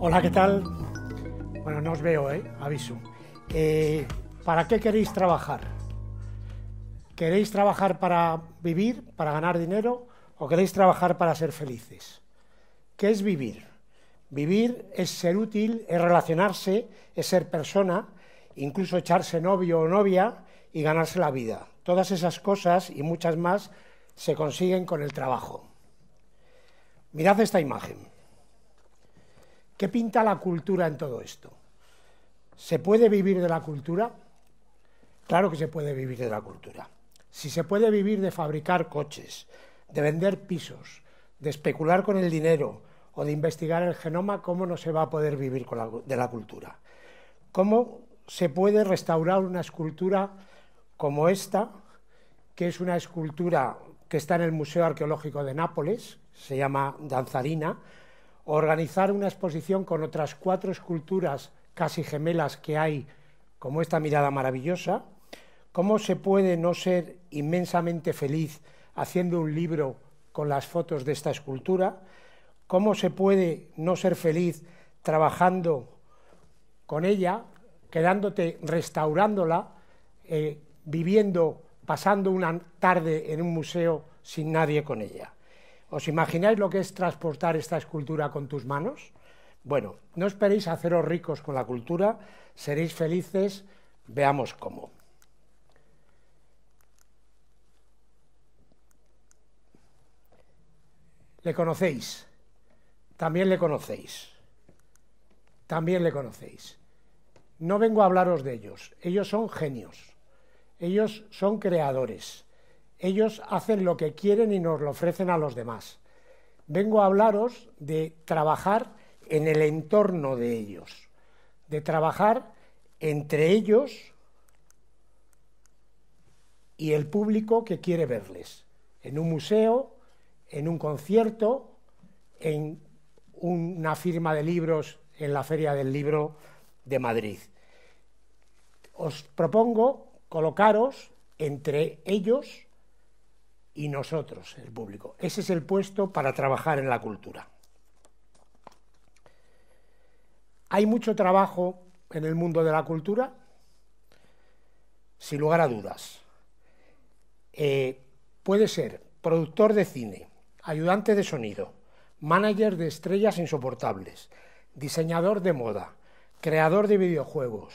Hola, ¿qué tal? Bueno, no os veo, ¿eh? Aviso. ¿Para qué queréis trabajar? ¿Queréis trabajar para vivir, para ganar dinero o queréis trabajar para ser felices? ¿Qué es vivir? Vivir es ser útil, es relacionarse, es ser persona, incluso echarse novio o novia y ganarse la vida. Todas esas cosas y muchas más se consiguen con el trabajo. Mirad esta imagen. ¿Qué pinta la cultura en todo esto? ¿Se puede vivir de la cultura? Claro que se puede vivir de la cultura. Si se puede vivir de fabricar coches, de vender pisos, de especular con el dinero o de investigar el genoma, ¿cómo no se va a poder vivir de la cultura? ¿Cómo se puede restaurar una escultura como esta, que es una escultura que está en el Museo Arqueológico de Nápoles, se llama Danzarina, organizar una exposición con otras cuatro esculturas casi gemelas que hay, como esta mirada maravillosa, ¿cómo se puede no ser inmensamente feliz haciendo un libro con las fotos de esta escultura? ¿Cómo se puede no ser feliz trabajando con ella, quedándote restaurándola, eh, viviendo, pasando una tarde en un museo sin nadie con ella? ¿Os imagináis lo que es transportar esta escultura con tus manos? Bueno, no esperéis haceros ricos con la cultura, seréis felices, veamos cómo. Le conocéis, también le conocéis, también le conocéis. No vengo a hablaros de ellos, ellos son genios, ellos son creadores ellos hacen lo que quieren y nos lo ofrecen a los demás. Vengo a hablaros de trabajar en el entorno de ellos, de trabajar entre ellos y el público que quiere verles, en un museo, en un concierto, en una firma de libros en la Feria del Libro de Madrid. Os propongo colocaros entre ellos y nosotros, el público. Ese es el puesto para trabajar en la cultura. Hay mucho trabajo en el mundo de la cultura, sin lugar a dudas. Eh, puede ser productor de cine, ayudante de sonido, manager de estrellas insoportables, diseñador de moda, creador de videojuegos,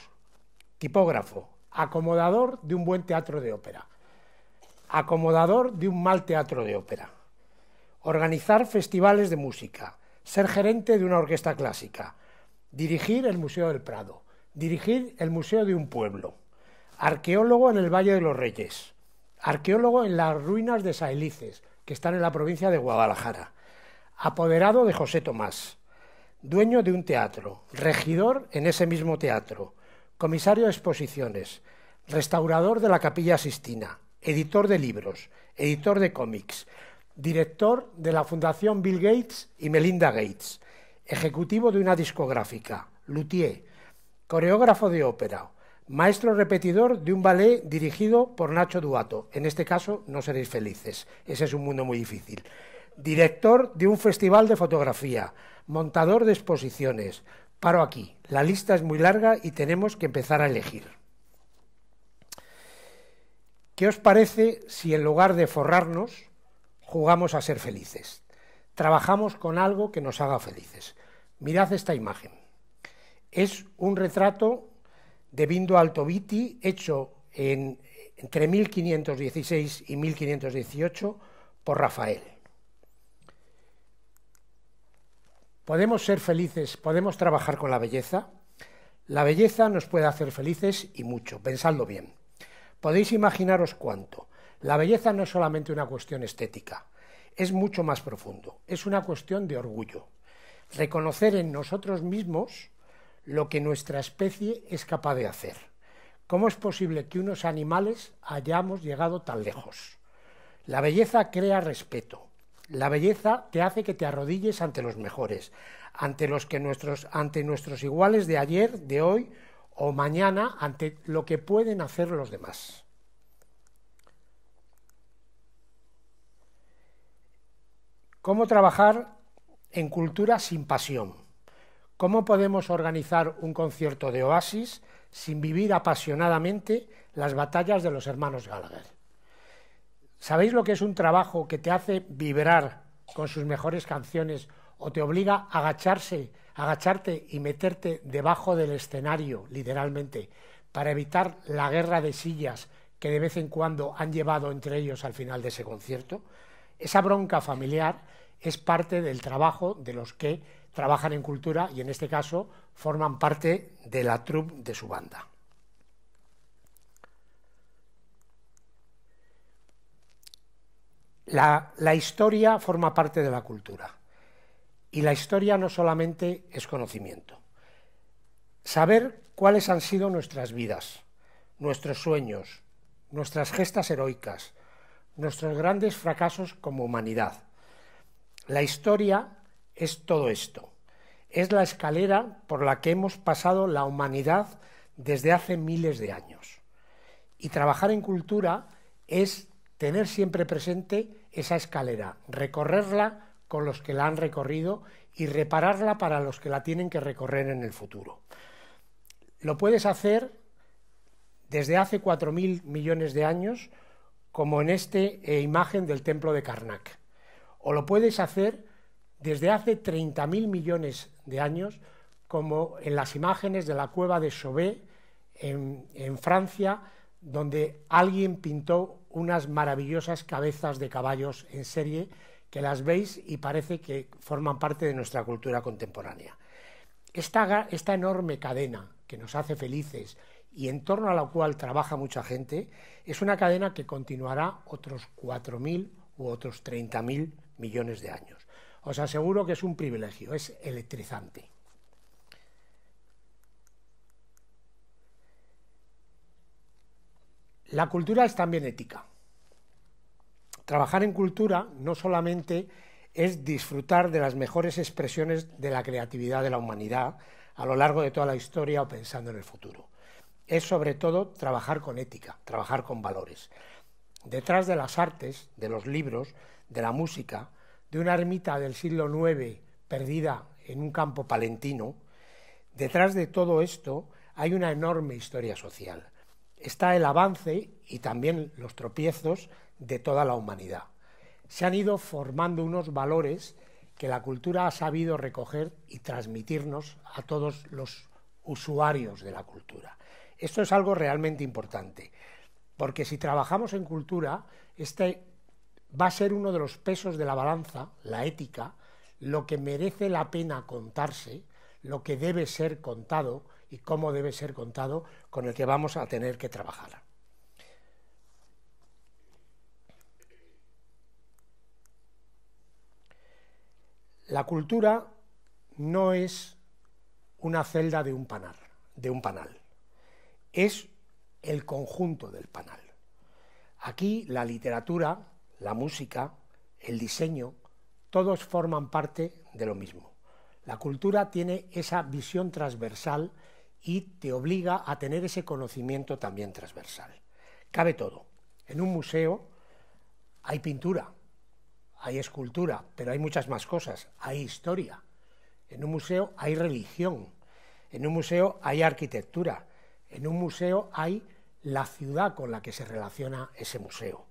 tipógrafo, acomodador de un buen teatro de ópera acomodador de un mal teatro de ópera, organizar festivales de música, ser gerente de una orquesta clásica, dirigir el Museo del Prado, dirigir el Museo de un Pueblo, arqueólogo en el Valle de los Reyes, arqueólogo en las ruinas de Saelices, que están en la provincia de Guadalajara, apoderado de José Tomás, dueño de un teatro, regidor en ese mismo teatro, comisario de exposiciones, restaurador de la Capilla Sistina, editor de libros, editor de cómics, director de la Fundación Bill Gates y Melinda Gates, ejecutivo de una discográfica, luthier, coreógrafo de ópera, maestro repetidor de un ballet dirigido por Nacho Duato. En este caso, no seréis felices, ese es un mundo muy difícil. Director de un festival de fotografía, montador de exposiciones. Paro aquí, la lista es muy larga y tenemos que empezar a elegir. ¿Qué os parece si en lugar de forrarnos, jugamos a ser felices? Trabajamos con algo que nos haga felices. Mirad esta imagen. Es un retrato de Bindo Altoviti hecho entre 1516 y 1518 por Rafael. Podemos ser felices, podemos trabajar con la belleza. La belleza nos puede hacer felices y mucho, pensadlo bien. Podéis imaginaros cuánto. La belleza no es solamente una cuestión estética, es mucho más profundo, es una cuestión de orgullo. Reconocer en nosotros mismos lo que nuestra especie es capaz de hacer. ¿Cómo es posible que unos animales hayamos llegado tan lejos? La belleza crea respeto. La belleza te hace que te arrodilles ante los mejores, ante los que nuestros, ante nuestros iguales de ayer, de hoy o mañana ante lo que pueden hacer los demás. ¿Cómo trabajar en cultura sin pasión? ¿Cómo podemos organizar un concierto de Oasis sin vivir apasionadamente las batallas de los hermanos Gallagher? ¿Sabéis lo que es un trabajo que te hace vibrar con sus mejores canciones o te obliga a agacharse agacharte y meterte debajo del escenario, literalmente, para evitar la guerra de sillas que de vez en cuando han llevado entre ellos al final de ese concierto, esa bronca familiar es parte del trabajo de los que trabajan en cultura y en este caso forman parte de la troupe de su banda. La, la historia forma parte de la cultura. Y la historia no solamente es conocimiento. Saber cuáles han sido nuestras vidas, nuestros sueños, nuestras gestas heroicas, nuestros grandes fracasos como humanidad. La historia es todo esto. Es la escalera por la que hemos pasado la humanidad desde hace miles de años. Y trabajar en cultura es tener siempre presente esa escalera, recorrerla con los que la han recorrido y repararla para los que la tienen que recorrer en el futuro. Lo puedes hacer desde hace 4.000 millones de años, como en esta eh, imagen del templo de Karnak. O lo puedes hacer desde hace 30.000 millones de años, como en las imágenes de la cueva de Chauvet en Francia, donde alguien pintó unas maravillosas cabezas de caballos en serie que las veis y parece que forman parte de nuestra cultura contemporánea. Esta, esta enorme cadena que nos hace felices y en torno a la cual trabaja mucha gente, es una cadena que continuará otros 4.000 u otros 30.000 millones de años. Os aseguro que es un privilegio, es electrizante. La cultura es también ética. Trabajar en cultura no solamente es disfrutar de las mejores expresiones de la creatividad de la humanidad a lo largo de toda la historia o pensando en el futuro. Es sobre todo trabajar con ética, trabajar con valores. Detrás de las artes, de los libros, de la música, de una ermita del siglo IX perdida en un campo palentino, detrás de todo esto hay una enorme historia social. Está el avance y también los tropiezos de toda la humanidad. Se han ido formando unos valores que la cultura ha sabido recoger y transmitirnos a todos los usuarios de la cultura. Esto es algo realmente importante, porque si trabajamos en cultura, este va a ser uno de los pesos de la balanza, la ética, lo que merece la pena contarse, lo que debe ser contado y cómo debe ser contado, con el que vamos a tener que trabajar. La cultura no es una celda de un panal, de un panal. Es el conjunto del panal. Aquí la literatura, la música, el diseño, todos forman parte de lo mismo. La cultura tiene esa visión transversal y te obliga a tener ese conocimiento también transversal. Cabe todo. En un museo hay pintura, hay escultura, pero hay muchas más cosas, hay historia. En un museo hay religión, en un museo hay arquitectura, en un museo hay la ciudad con la que se relaciona ese museo.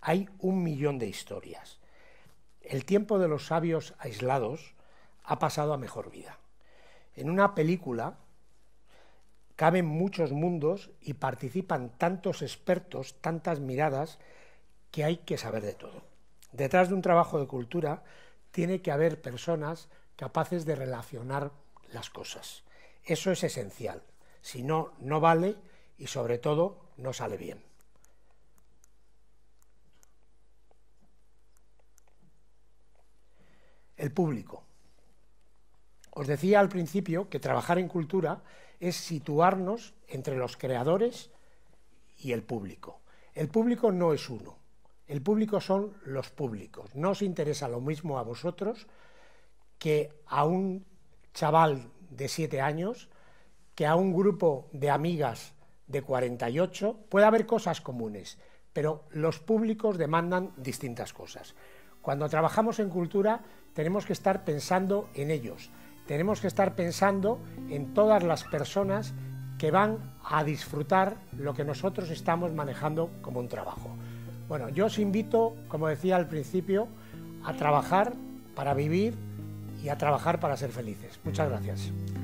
Hay un millón de historias. El tiempo de los sabios aislados ha pasado a mejor vida. En una película caben muchos mundos y participan tantos expertos, tantas miradas, que hay que saber de todo. Detrás de un trabajo de cultura tiene que haber personas capaces de relacionar las cosas. Eso es esencial. Si no, no vale y sobre todo no sale bien. El público. Os decía al principio que trabajar en cultura es situarnos entre los creadores y el público. El público no es uno, el público son los públicos. No os interesa lo mismo a vosotros que a un chaval de siete años, que a un grupo de amigas de 48. Puede haber cosas comunes, pero los públicos demandan distintas cosas. Cuando trabajamos en cultura tenemos que estar pensando en ellos, tenemos que estar pensando en todas las personas que van a disfrutar lo que nosotros estamos manejando como un trabajo. Bueno, yo os invito, como decía al principio, a trabajar para vivir y a trabajar para ser felices. Muchas gracias.